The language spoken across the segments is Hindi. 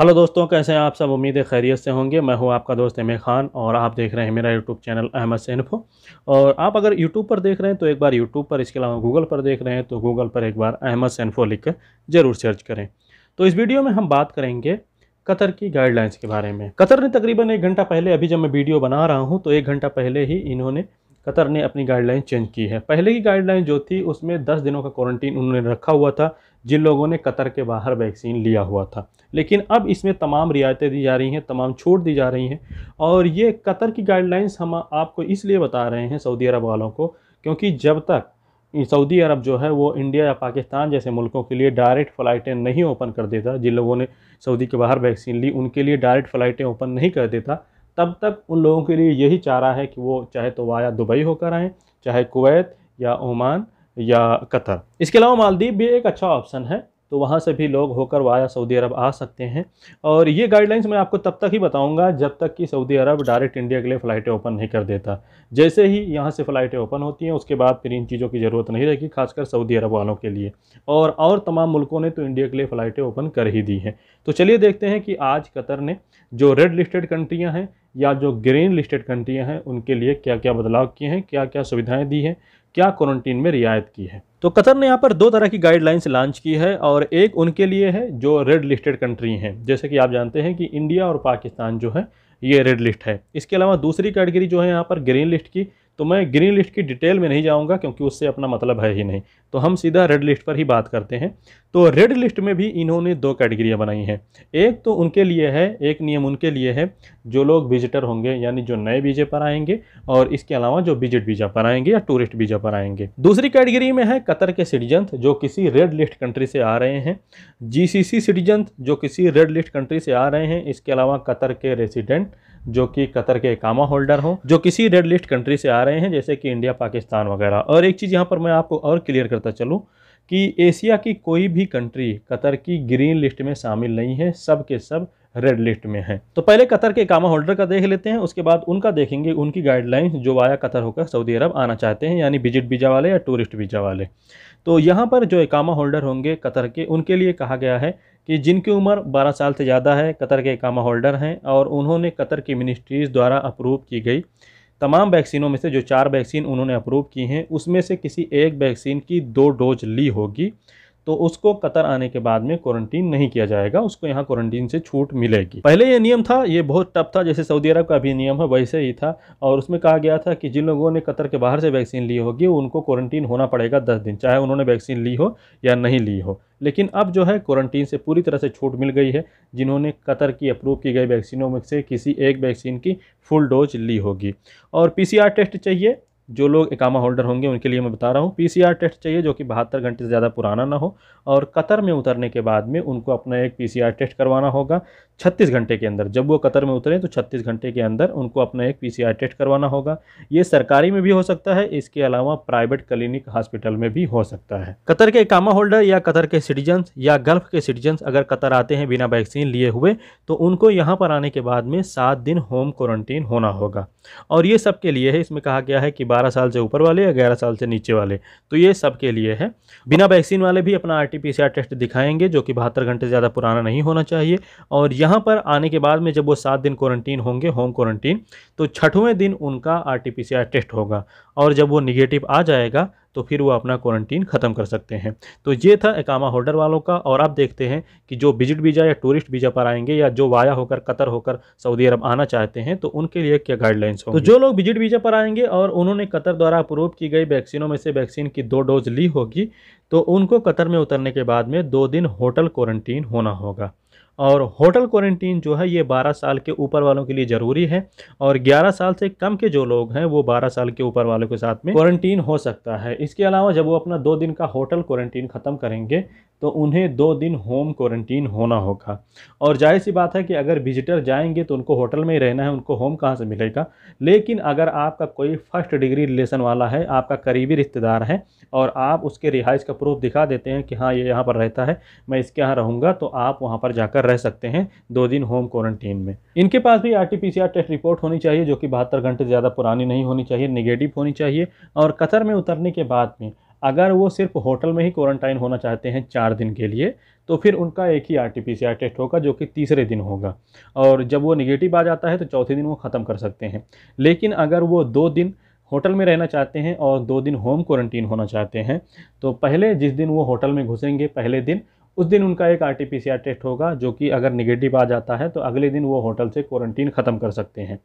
हेलो दोस्तों कैसे हैं आप सब उम्मीद खैरियत से होंगे मैं हूं आपका दोस्त एम खान और आप देख रहे हैं मेरा यूट्यूब चैनल अहमद से और आप अगर यूट्यूब पर देख रहे हैं तो एक बार यूट्यूब पर इसके अलावा गूगल पर देख रहे हैं तो गूगल पर एक बार अहमद से लिख कर ज़रूर सर्च करें तो इस वीडियो में हम बात करेंगे कतर की गाइडलाइंस के बारे में कतर ने तकरीबन एक घंटा पहले अभी जब मैं वीडियो बना रहा हूँ तो एक घंटा पहले ही इन्होंने कतर ने अपनी गाइडलाइन चेंज की है पहले की गाइडलाइन जो थी उसमें दस दिनों का क्वारंटीन उन्होंने रखा हुआ था जिन लोगों ने कतर के बाहर वैक्सीन लिया हुआ था लेकिन अब इसमें तमाम रियायतें दी जा रही हैं तमाम छूट दी जा रही हैं और ये कतर की गाइडलाइंस हम आपको इसलिए बता रहे हैं सऊदी अरब वालों को क्योंकि जब तक सऊदी अरब जो है वो इंडिया या पाकिस्तान जैसे मुल्कों के लिए डायरेक्ट फ़्लाइटें नहीं ओपन कर देता जिन लोगों ने सऊदी के बाहर वैक्सीन ली उनके लिए डायरेक्ट फ़्लाइटें ओपन नहीं कर देता तब तक उन लोगों के लिए यही चारा है कि वो चाहे तो वाया दुबई होकर आएँ चाहे कुवैत या ओमान या कतर इसके अलावा मालदीव भी एक अच्छा ऑप्शन है तो वहाँ से भी लोग होकर वाया सऊदी अरब आ सकते हैं और ये गाइडलाइंस मैं आपको तब तक ही बताऊँगा जब तक कि सऊदी अरब डायरेक्ट इंडिया के लिए फ़्लाइटें ओपन नहीं कर देता जैसे ही यहाँ से फ़्लाइटें ओपन होती हैं उसके बाद फिर इन चीज़ों की ज़रूरत नहीं रहेगी खासकर सऊदी अरब वालों के लिए और और तमाम मुल्कों ने तो इंडिया के लिए फ़्लाइटें ओपन कर ही दी हैं तो चलिए देखते हैं कि आज कतर ने जो रेड लिस्टेड कंट्रियाँ हैं या जो ग्रीन लिस्टेड कंट्रियाँ हैं उनके लिए क्या क्या बदलाव किए हैं क्या क्या सुविधाएँ दी हैं क्या क्वारंटीन में रियायत की है तो कतर ने यहाँ पर दो तरह की गाइडलाइंस लॉन्च की है और एक उनके लिए है जो रेड लिस्टेड कंट्री हैं जैसे कि आप जानते हैं कि इंडिया और पाकिस्तान जो है ये रेड लिस्ट है इसके अलावा दूसरी कैटेगरी जो है यहाँ पर ग्रीन लिस्ट की तो मैं ग्रीन लिस्ट की डिटेल में नहीं जाऊँगा क्योंकि उससे अपना मतलब है ही नहीं तो हम सीधा रेड लिस्ट पर ही बात करते हैं तो रेड लिस्ट में भी इन्होंने दो कैटेगरियाँ बनाई हैं एक तो उनके लिए है एक नियम उनके लिए है जो लोग विजिटर होंगे यानी जो नए वीजे पर आएंगे और इसके अलावा जो विजिट वीजा पर आएंगे या टूरिस्ट वीजा पर आएंगे दूसरी कैटेगरी में है कतर के सिटीजन जो किसी रेड लिस्ट कंट्री से आ रहे हैं जी सिटीजन जो किसी रेड लिस्ट कंट्री से आ रहे हैं इसके अलावा कतर के रेसिडेंट जो कि कतर के कामा होल्डर हों जो किसी रेड लिस्ट कंट्री से आ रहे हैं जैसे कि इंडिया पाकिस्तान वगैरह और एक चीज़ यहाँ पर मैं आपको और क्लियर करता पता चलूँ कि एशिया की कोई भी कंट्री कतर की ग्रीन लिस्ट में शामिल नहीं है सब के सब रेड लिस्ट में है तो पहले कतर के कामा होल्डर का देख लेते हैं उसके बाद उनका देखेंगे उनकी गाइडलाइंस जो आया कतर होकर सऊदी अरब आना चाहते हैं यानी विजिट वीज़ा वाले या टूरिस्ट वीज़ा वाले तो यहाँ पर जो एकामा होल्डर होंगे कतर के उनके लिए कहा गया है कि जिनकी उम्र 12 साल से ज़्यादा है कतर के एकामा होल्डर हैं और उन्होंने कतर की मिनिस्ट्रीज़ द्वारा अप्रूव की गई तमाम वैक्सीनों में से जो चार वैक्सीन उन्होंने अप्रूव की हैं उसमें से किसी एक वैक्सीन की दो डोज ली होगी तो उसको कतर आने के बाद में क्वारंटीन नहीं किया जाएगा उसको यहाँ क्वारंटीन से छूट मिलेगी पहले ये नियम था ये बहुत टफ था जैसे सऊदी अरब का भी नियम है वैसे ही था और उसमें कहा गया था कि जिन लोगों ने कतर के बाहर से वैक्सीन ली होगी उनको क्वारंटीन होना पड़ेगा दस दिन चाहे उन्होंने वैक्सीन ली हो या नहीं ली हो लेकिन अब जो है क्वारंटीन से पूरी तरह से छूट मिल गई है जिन्होंने कतर की अप्रूव की गई वैक्सीनों में से किसी एक वैक्सीन की फुल डोज ली होगी और पीसीआर टेस्ट चाहिए जो लोग इकामा होल्डर होंगे उनके लिए मैं बता रहा हूँ पीसीआर टेस्ट चाहिए जो कि बहत्तर घंटे से ज़्यादा पुराना ना हो और कतर में उतरने के बाद में उनको अपना एक पीसीआर टेस्ट करवाना होगा 36 घंटे के अंदर जब वो कतर में उतरें तो 36 घंटे के अंदर उनको अपना एक पीसीआर टेस्ट करवाना होगा ये सरकारी में भी हो सकता है इसके अलावा प्राइवेट क्लिनिक हॉस्पिटल में भी हो सकता है कतर के इकामा होल्डर या कतर के सिटीजन्स या गल्फ़ के सिटीजन्स अगर कतर आते हैं बिना वैक्सीन लिए हुए तो उनको यहाँ पर आने के बाद में सात दिन होम क्वारंटीन होना होगा और ये सब के लिए है इसमें कहा गया है कि बारह साल से ऊपर वाले या ग्यारह साल से नीचे वाले तो ये सब के लिए है बिना वैक्सीन वाले भी अपना आर टेस्ट दिखाएंगे जो कि बहत्तर घंटे ज़्यादा पुराना नहीं होना चाहिए और यहाँ पर आने के बाद में जब वो सात दिन क्वारंटीन होंगे होम क्वारंटीन तो छठवें दिन उनका आर टेस्ट होगा और जब वो निगेटिव आ जाएगा तो फिर वो अपना क्वारंटीन ख़त्म कर सकते हैं तो ये था एकामा होल्डर वालों का और आप देखते हैं कि जो विजिट वीज़ा या टूरिस्ट वीज़ा पर आएंगे या जो वाया होकर कतर होकर सऊदी अरब आना चाहते हैं तो उनके लिए क्या गाइडलाइंस हो तो जो लोग विजिट वीज़ा पर आएंगे और उन्होंने कतर द्वारा अप्रूव की गई वैक्सीनों में से वैक्सीन की दो डोज ली होगी तो उनको कतर में उतरने के बाद में दो दिन होटल क्वारंटीन होना होगा और होटल क्वारंटीन जो है ये 12 साल के ऊपर वालों के लिए ज़रूरी है और 11 साल से कम के जो लोग हैं वो 12 साल के ऊपर वालों के साथ में क्वारंटीन हो सकता है इसके अलावा जब वो अपना दो दिन का होटल क्वारंटीन ख़त्म करेंगे तो उन्हें दो दिन होम क्वारंटीन होना होगा और जाहिर सी बात है कि अगर विजिटर जाएंगे तो उनको होटल में ही रहना है उनको होम कहाँ से मिलेगा लेकिन अगर आपका कोई फर्स्ट डिग्री रिलेशन वाला है आपका करीबी रिश्तेदार है और आप उसके रिहाइश का प्रूफ दिखा देते हैं कि हाँ ये यहाँ पर रहता है मैं इसके यहाँ रहूँगा तो आप वहाँ पर जाकर रह सकते हैं दो दिन होम क्वारंटीन में इनके पास भी आर टेस्ट रिपोर्ट होनी चाहिए जो कि बहत्तर घंटे ज़्यादा पुरानी नहीं होनी चाहिए निगेटिव होनी चाहिए और कतर में उतरने के बाद में अगर वो सिर्फ होटल में ही क्वारंटाइन होना चाहते हैं चार दिन के लिए तो फिर उनका एक ही आर टी टेस्ट होगा जो कि तीसरे दिन होगा और जब वो निगेटिव आ जाता है तो चौथे दिन वो ख़त्म कर सकते हैं लेकिन अगर वो दो दिन होटल में रहना चाहते हैं और दो दिन होम क्वारंटीन होना चाहते हैं तो पहले जिस दिन वो होटल में घुसेंगे पहले दिन उस दिन उनका एक आर टी टेस्ट होगा जो कि अगर निगेटिव आ जाता है तो अगले दिन वो होटल से क्वारंटीन ख़त्म कर सकते हैं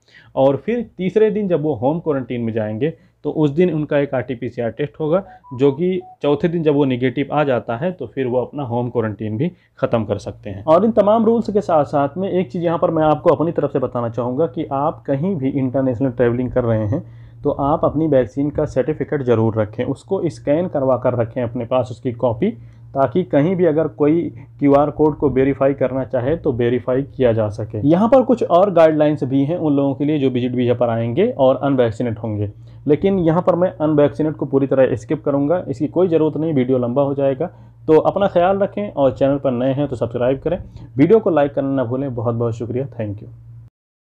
और फिर तीसरे दिन जब वो होम क्वारंटीन में जाएंगे तो उस दिन उनका एक आर टी टेस्ट होगा जो कि चौथे दिन जब वो निगेटिव आ जाता है तो फिर वो अपना होम क्वारंटीन भी ख़त्म कर सकते हैं और इन तमाम रूल्स के साथ साथ में एक चीज़ यहाँ पर मैं आपको अपनी तरफ से बताना चाहूँगा कि आप कहीं भी इंटरनेशनल ट्रैवलिंग कर रहे हैं तो आप अपनी वैक्सीन का सर्टिफिकेट ज़रूर रखें उसको स्कैन करवा कर रखें अपने पास उसकी कॉपी ताकि कहीं भी अगर कोई क्यू आर कोड को वेरीफाई करना चाहे तो वेरीफाई किया जा सके यहाँ पर कुछ और गाइडलाइंस भी हैं उन लोगों के लिए जो विजिट वीज़ा पर आएंगे और अनवैक्सीनेट होंगे लेकिन यहाँ पर मैं अनवैक्सीनेट को पूरी तरह स्किप करूँगा इसकी कोई ज़रूरत नहीं वीडियो लंबा हो जाएगा तो अपना ख्याल रखें और चैनल पर नए हैं तो सब्सक्राइब करें वीडियो को लाइक करना ना भूलें बहुत बहुत शुक्रिया थैंक यू